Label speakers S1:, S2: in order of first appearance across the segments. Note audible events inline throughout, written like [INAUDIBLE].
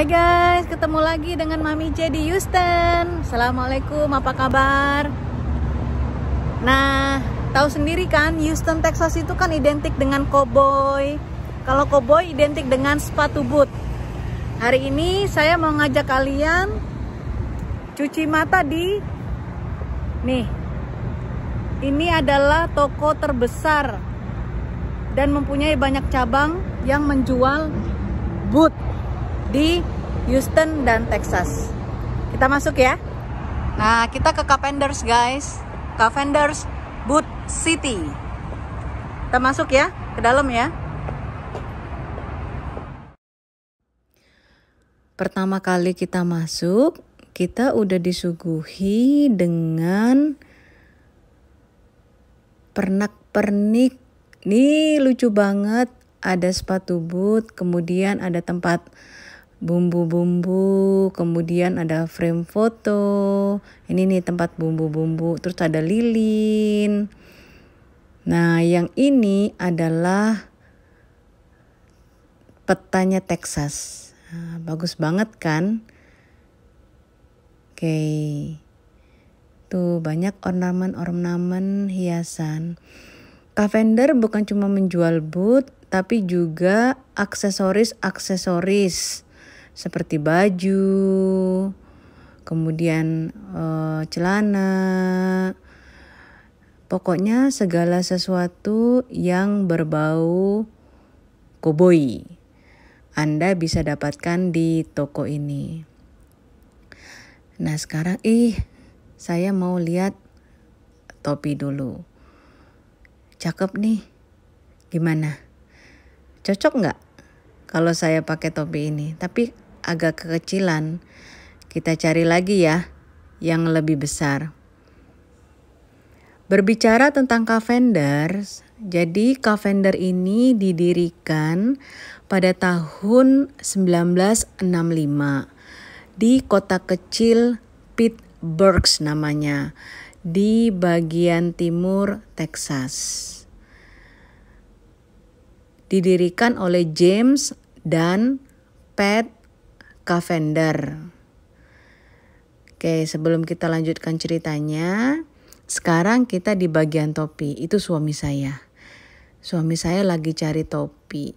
S1: Hai guys, ketemu lagi dengan Mami J di Houston Assalamualaikum, apa kabar? Nah, tahu sendiri kan Houston, Texas itu kan identik dengan koboi. Kalau koboi identik dengan sepatu boot Hari ini saya mau ngajak kalian cuci mata di Nih, ini adalah toko terbesar dan mempunyai banyak cabang yang menjual boot di Houston dan Texas. Kita masuk ya. Nah, kita ke Cavenders, guys. Cavenders Boot City. Kita masuk ya ke dalam ya. Pertama kali kita masuk, kita udah disuguhi dengan pernak-pernik. Nih lucu banget, ada sepatu boot, kemudian ada tempat bumbu-bumbu, kemudian ada frame foto. Ini nih tempat bumbu-bumbu, terus ada lilin. Nah, yang ini adalah petanya Texas. Ah, bagus banget kan? Oke. Okay. Tuh, banyak ornamen-ornamen hiasan. Cavender bukan cuma menjual boot, tapi juga aksesoris-aksesoris seperti baju, kemudian e, celana, pokoknya segala sesuatu yang berbau koboi. Anda bisa dapatkan di toko ini. Nah sekarang, ih saya mau lihat topi dulu. Cakep nih, gimana? Cocok nggak kalau saya pakai topi ini? Tapi agak kekecilan. Kita cari lagi ya yang lebih besar. Berbicara tentang Cavender, jadi Cavender ini didirikan pada tahun 1965 di kota kecil Pittsburgh namanya di bagian timur Texas. Didirikan oleh James dan Pat Cavender. Oke, sebelum kita lanjutkan ceritanya, sekarang kita di bagian topi. Itu suami saya. Suami saya lagi cari topi.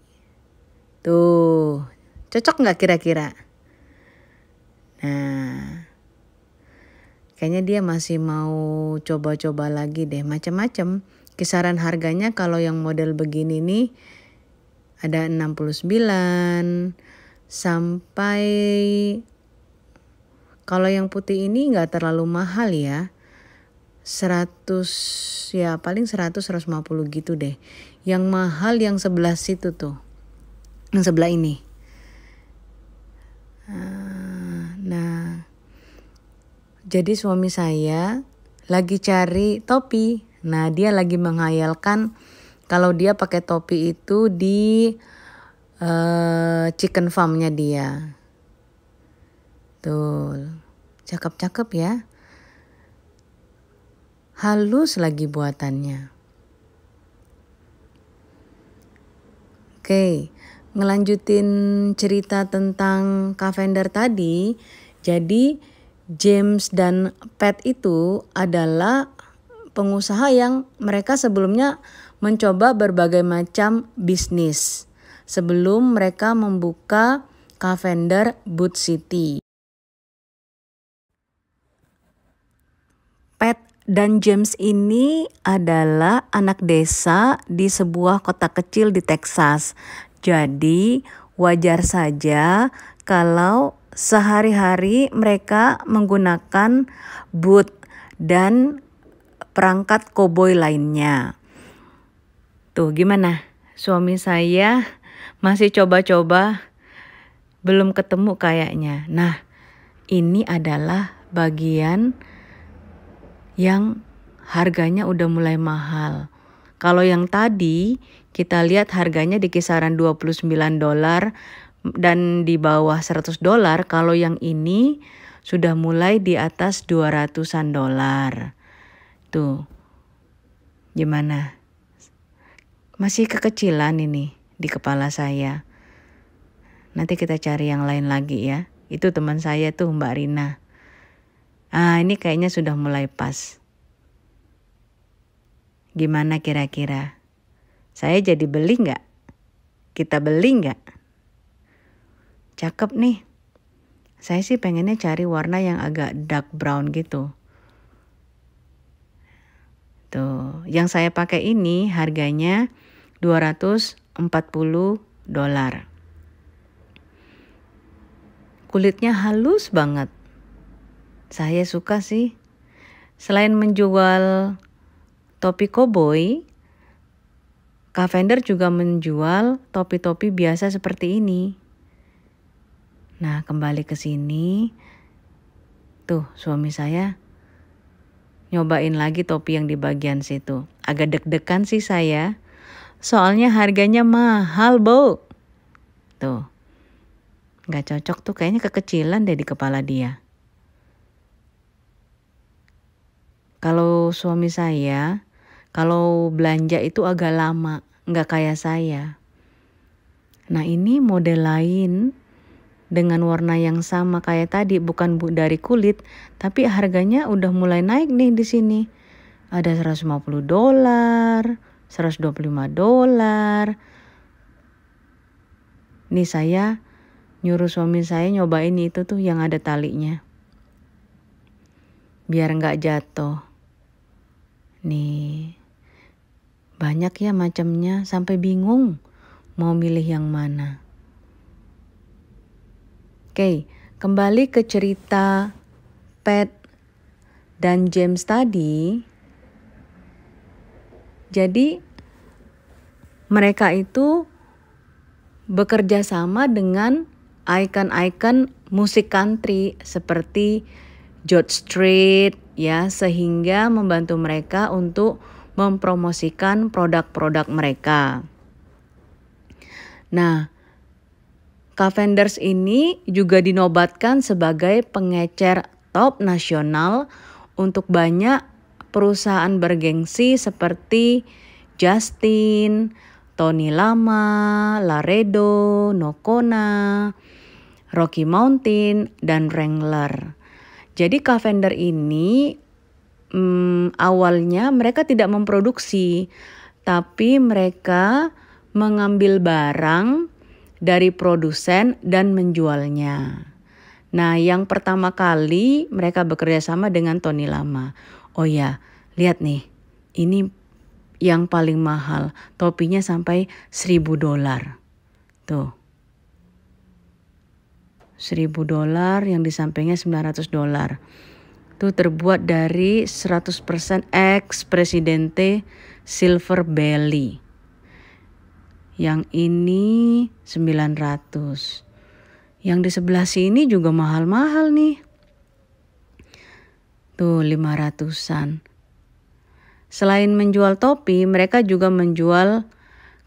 S1: Tuh, cocok nggak kira-kira? Nah, kayaknya dia masih mau coba-coba lagi deh, macam-macam. Kisaran harganya kalau yang model begini nih ada 69, sampai kalau yang putih ini nggak terlalu mahal ya 100 ya paling 100 150 gitu deh yang mahal yang sebelah situ tuh yang sebelah ini ah, nah jadi suami saya lagi cari topi nah dia lagi menghayalkan kalau dia pakai topi itu di Eh, chicken farmnya dia. Tuh, cakep-cakep ya. Halus lagi buatannya. Oke, ngelanjutin cerita tentang Cavender tadi. Jadi James dan Pat itu adalah pengusaha yang mereka sebelumnya mencoba berbagai macam bisnis sebelum mereka membuka Cavender Boot City. Pat dan James ini adalah anak desa di sebuah kota kecil di Texas. Jadi wajar saja kalau sehari-hari mereka menggunakan boot dan perangkat koboi lainnya. Tuh gimana? Suami saya masih coba-coba belum ketemu kayaknya. Nah, ini adalah bagian yang harganya udah mulai mahal. Kalau yang tadi kita lihat harganya di kisaran 29 dolar dan di bawah 100 dolar, kalau yang ini sudah mulai di atas 200-an dolar. Tuh. Gimana? Masih kekecilan ini di kepala saya. Nanti kita cari yang lain lagi ya. Itu teman saya tuh Mbak Rina. Ah, ini kayaknya sudah mulai pas. Gimana kira-kira? Saya jadi beli nggak? Kita beli nggak? Cakep nih. Saya sih pengennya cari warna yang agak dark brown gitu. Tuh, yang saya pakai ini harganya 40 dolar. Kulitnya halus banget. Saya suka sih. Selain menjual topi koboi, Cavender juga menjual topi-topi biasa seperti ini. Nah, kembali ke sini. Tuh, suami saya nyobain lagi topi yang di bagian situ. Agak deg-degan sih saya. Soalnya harganya mahal, Bo. Tuh. Nggak cocok tuh kayaknya kekecilan deh di kepala dia. Kalau suami saya, kalau belanja itu agak lama, nggak kayak saya. Nah ini model lain dengan warna yang sama kayak tadi, bukan dari kulit, tapi harganya udah mulai naik nih di sini. Ada 150 dolar, 125 dolar. Nih saya nyuruh suami saya nyobain itu tuh yang ada talinya. Biar nggak jatuh. Nih, banyak ya macamnya sampai bingung mau milih yang mana. Oke, kembali ke cerita Pat dan James tadi. Jadi mereka itu bekerja sama dengan icon-icon musik country seperti George Strait ya sehingga membantu mereka untuk mempromosikan produk-produk mereka. Nah, Cavenders ini juga dinobatkan sebagai pengecer top nasional untuk banyak perusahaan bergengsi seperti Justin, Tony Lama, Laredo, Nokona, Rocky Mountain, dan Wrangler. Jadi Cavender ini hmm, awalnya mereka tidak memproduksi, tapi mereka mengambil barang dari produsen dan menjualnya. Nah, yang pertama kali mereka bekerja sama dengan Tony Lama Oh ya, lihat nih, ini yang paling mahal, topinya sampai seribu dolar. Tuh. seribu dolar yang di sampingnya ratus dolar. tuh terbuat dari 100% ex presidente silver belly. Yang ini sembilan ratus, Yang di sebelah sini juga mahal-mahal nih. Tuh, lima ratusan. Selain menjual topi, mereka juga menjual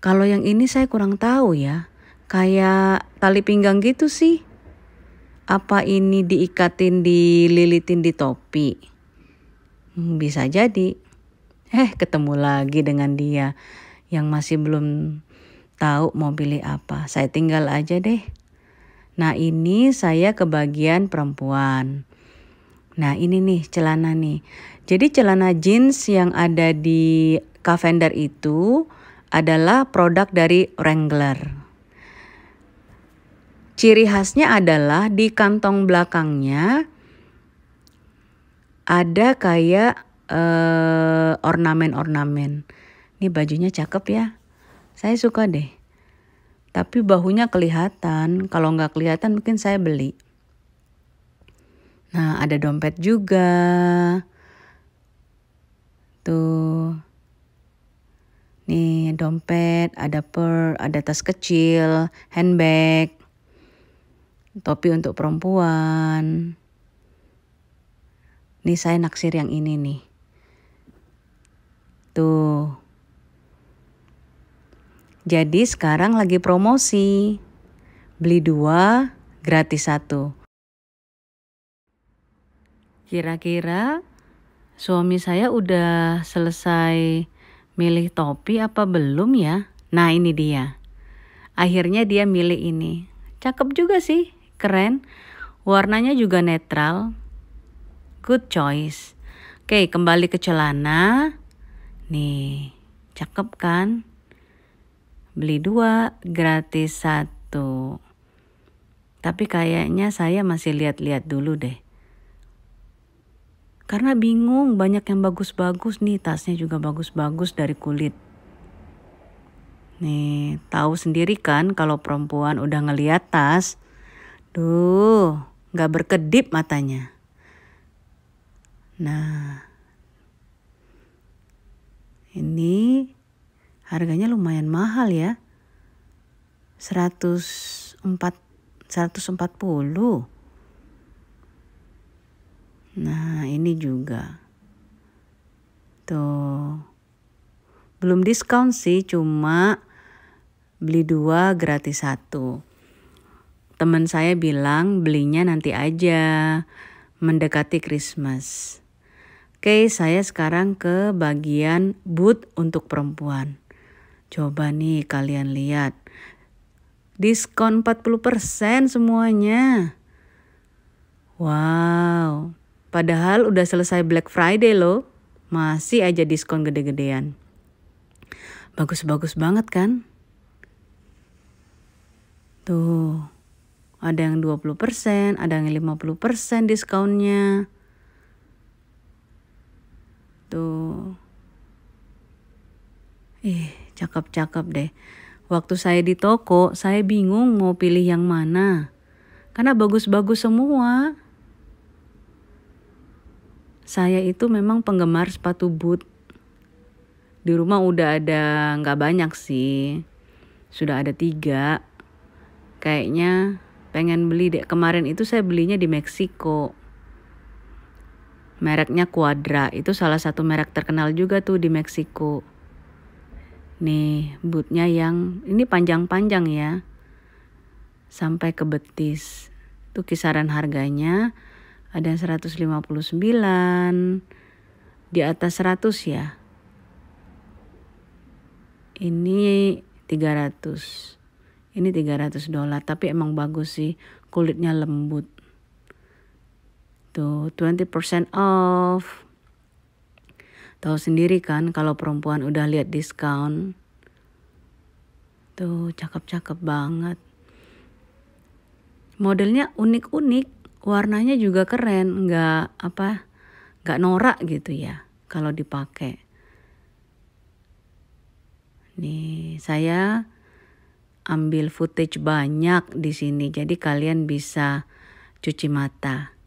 S1: kalau yang ini saya kurang tahu ya. Kayak tali pinggang gitu sih. Apa ini diikatin, dililitin di topi? Hmm, bisa jadi. Eh, ketemu lagi dengan dia yang masih belum tahu mau pilih apa. Saya tinggal aja deh. Nah, ini saya ke bagian perempuan. Nah ini nih celana nih. Jadi celana jeans yang ada di Cavender itu adalah produk dari Wrangler. Ciri khasnya adalah di kantong belakangnya ada kayak eh, ornamen-ornamen. Eh, Ini bajunya cakep ya. Saya suka deh. Tapi bahunya kelihatan. Kalau nggak kelihatan mungkin saya beli. Nah, ada dompet juga. Tuh. Nih, dompet, ada per, ada tas kecil, handbag, topi untuk perempuan. Nih, saya naksir yang ini nih. Tuh. Jadi sekarang lagi promosi. Beli dua, gratis satu Kira-kira suami saya udah selesai milih topi apa belum ya? Nah ini dia. Akhirnya dia milih ini. Cakep juga sih, keren. Warnanya juga netral. Good choice. Oke, kembali ke celana. Nih, cakep kan? Beli dua, gratis satu. Tapi kayaknya saya masih lihat-lihat dulu deh karena bingung banyak yang bagus-bagus nih tasnya juga bagus-bagus dari kulit. Nih, tahu sendiri kan kalau perempuan udah ngeliat tas, duh, nggak berkedip matanya. Nah, ini harganya lumayan mahal ya. 104 140. Nah, ini juga. Tuh. Belum diskon sih, cuma beli dua gratis satu. Teman saya bilang belinya nanti aja, mendekati Christmas. Oke, saya sekarang ke bagian boot untuk perempuan. Coba nih kalian lihat. Diskon 40% semuanya. Wow. Padahal udah selesai Black Friday loh, masih aja diskon gede-gedean. Bagus-bagus banget kan? Tuh, ada yang 20%, ada yang 50% diskonnya. Tuh. Ih, cakep-cakep deh. Waktu saya di toko, saya bingung mau pilih yang mana. Karena bagus-bagus semua saya itu memang penggemar sepatu boot. Di rumah udah ada nggak banyak sih, sudah ada tiga. Kayaknya pengen beli deh. Kemarin itu saya belinya di Meksiko. Mereknya Quadra, itu salah satu merek terkenal juga tuh di Meksiko. Nih, bootnya yang ini panjang-panjang ya. Sampai ke betis. Itu kisaran harganya ada yang 159 di atas 100 ya ini 300 ini 300 dolar tapi emang bagus sih kulitnya lembut tuh 20% off tahu sendiri kan kalau perempuan udah lihat diskon tuh cakep-cakep banget modelnya unik-unik warnanya juga keren nggak apa nggak norak gitu ya kalau dipakai nih saya ambil footage banyak di sini jadi kalian bisa cuci mata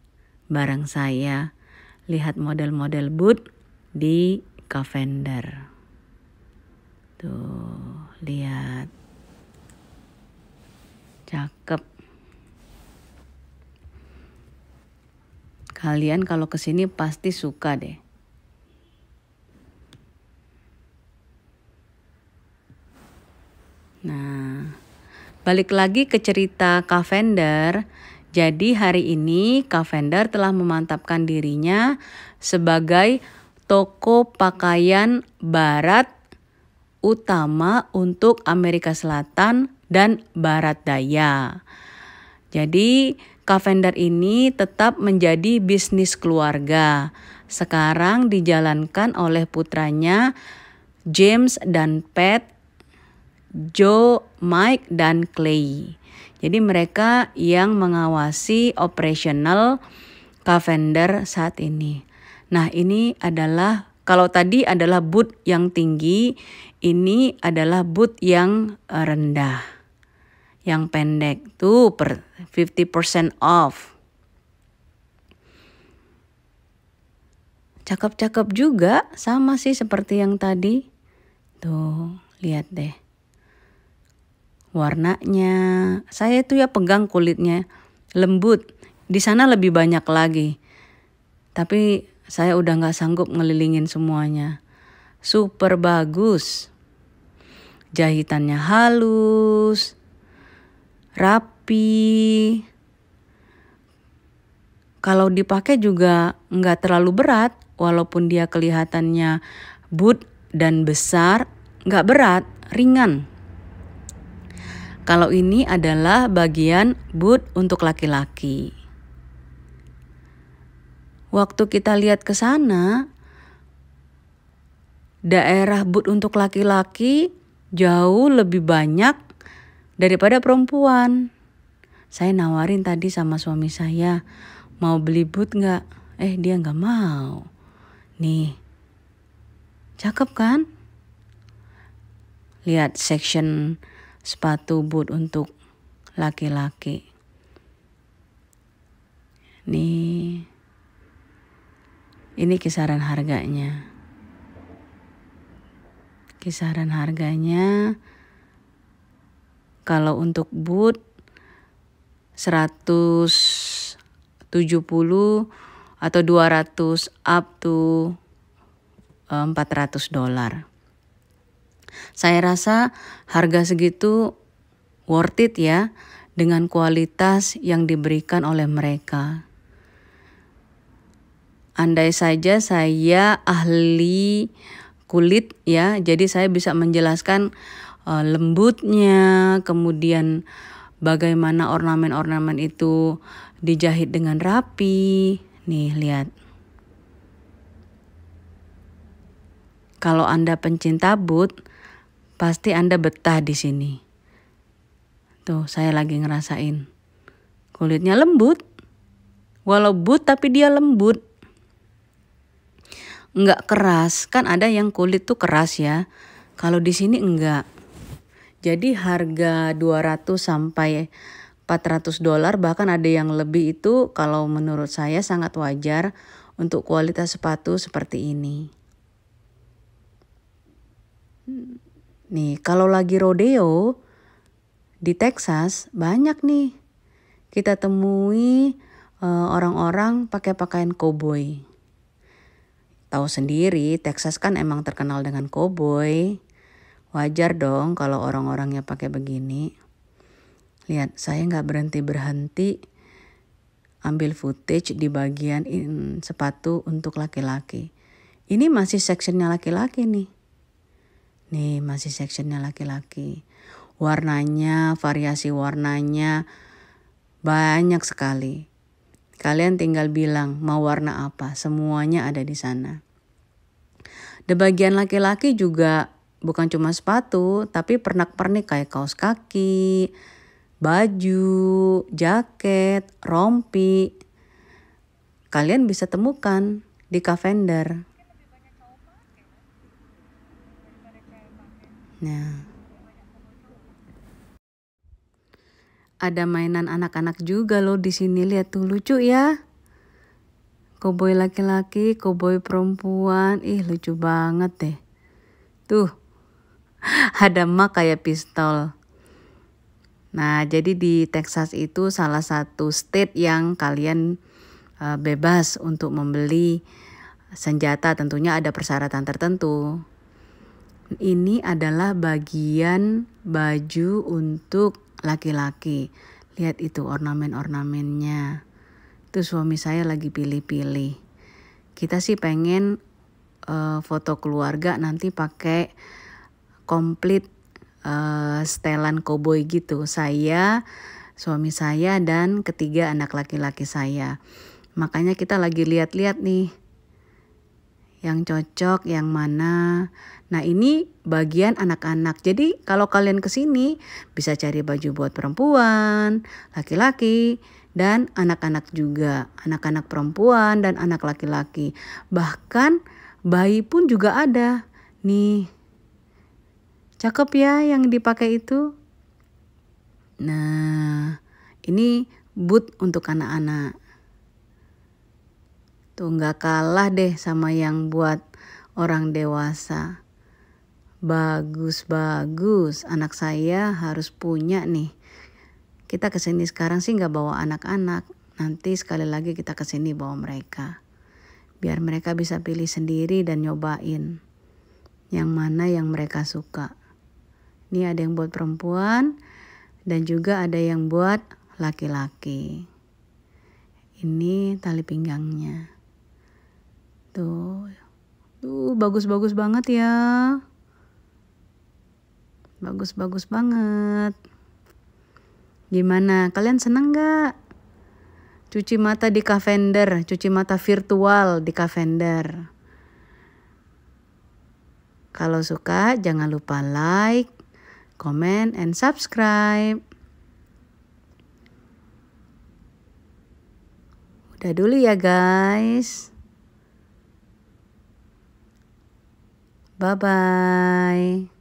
S1: barang saya lihat model-model boot di Cavender tuh lihat cakep Kalian kalau kesini pasti suka deh. Nah, balik lagi ke cerita Cavender. Jadi hari ini Cavender telah memantapkan dirinya sebagai toko pakaian barat utama untuk Amerika Selatan dan Barat Daya. Jadi Kavender ini tetap menjadi bisnis keluarga. Sekarang dijalankan oleh putranya James dan Pat, Joe, Mike, dan Clay. Jadi mereka yang mengawasi operasional Cavender saat ini. Nah ini adalah kalau tadi adalah boot yang tinggi, ini adalah boot yang rendah yang pendek tuh per 50% off. Cakep-cakep juga sama sih seperti yang tadi. Tuh, lihat deh. Warnanya, saya tuh ya pegang kulitnya lembut. Di sana lebih banyak lagi. Tapi saya udah nggak sanggup ngelilingin semuanya. Super bagus. Jahitannya halus, rapi. Kalau dipakai juga nggak terlalu berat, walaupun dia kelihatannya boot dan besar, nggak berat, ringan. Kalau ini adalah bagian boot untuk laki-laki. Waktu kita lihat ke sana, daerah boot untuk laki-laki jauh lebih banyak daripada perempuan. Saya nawarin tadi sama suami saya, mau beli boot nggak? Eh dia nggak mau. Nih, cakep kan? Lihat section sepatu boot untuk laki-laki. Nih, ini kisaran harganya. Kisaran harganya kalau untuk boot 170 atau 200 up to 400 e, dolar. Saya rasa harga segitu worth it ya dengan kualitas yang diberikan oleh mereka. Andai saja saya ahli kulit ya, jadi saya bisa menjelaskan uh, lembutnya, kemudian bagaimana ornamen-ornamen itu dijahit dengan rapi. Nih, lihat. Kalau Anda pencinta but, pasti Anda betah di sini. Tuh, saya lagi ngerasain. Kulitnya lembut. Walau but tapi dia lembut. Enggak keras, kan ada yang kulit tuh keras ya. Kalau di sini enggak. Jadi harga 200 sampai 400 dolar bahkan ada yang lebih itu kalau menurut saya sangat wajar untuk kualitas sepatu seperti ini. Hmm. Nih, kalau lagi rodeo di Texas banyak nih kita temui eh, orang-orang uh, pakai pakaian koboi. Tahu sendiri, Texas kan emang terkenal dengan koboi. Wajar dong kalau orang-orangnya pakai begini. Lihat, saya nggak berhenti-berhenti ambil footage di bagian in, sepatu untuk laki-laki. Ini masih sectionnya laki-laki nih. Nih, masih sectionnya laki-laki. Warnanya, variasi warnanya banyak sekali. Kalian tinggal bilang mau warna apa, semuanya ada di sana. Di bagian laki-laki juga bukan cuma sepatu, tapi pernak-pernik kayak kaos kaki, baju, jaket, rompi. Kalian bisa temukan di Cavender. Nah. Ada mainan anak-anak juga loh di sini. Lihat tuh lucu ya. Koboi laki-laki, koboi perempuan. Ih, lucu banget deh. Tuh, [LAUGHS] ada mak kayak pistol. Nah, jadi di Texas itu salah satu state yang kalian uh, bebas untuk membeli senjata. Tentunya ada persyaratan tertentu. Ini adalah bagian baju untuk laki-laki. Lihat itu ornamen-ornamennya. Itu suami saya lagi pilih-pilih. Kita sih pengen uh, foto keluarga nanti pakai komplit uh, setelan koboi gitu. Saya, suami saya dan ketiga anak laki-laki saya. Makanya kita lagi lihat-lihat nih yang cocok, yang mana. Nah ini bagian anak-anak. Jadi kalau kalian kesini bisa cari baju buat perempuan, laki-laki, dan anak-anak juga. Anak-anak perempuan dan anak laki-laki. Bahkan bayi pun juga ada. Nih Cakep ya yang dipakai itu. Nah, ini boot untuk anak-anak. Tuh nggak kalah deh sama yang buat orang dewasa. Bagus-bagus, anak saya harus punya nih. Kita kesini sekarang sih nggak bawa anak-anak. Nanti sekali lagi kita kesini bawa mereka. Biar mereka bisa pilih sendiri dan nyobain. Yang mana yang mereka suka. Ini ada yang buat perempuan dan juga ada yang buat laki-laki. Ini tali pinggangnya. Tuh. Tuh bagus-bagus banget ya. Bagus-bagus banget. Gimana? Kalian seneng gak? Cuci mata di Cavender, cuci mata virtual di Cavender. Kalau suka jangan lupa like, comment, and subscribe. Udah dulu ya guys. Bye-bye.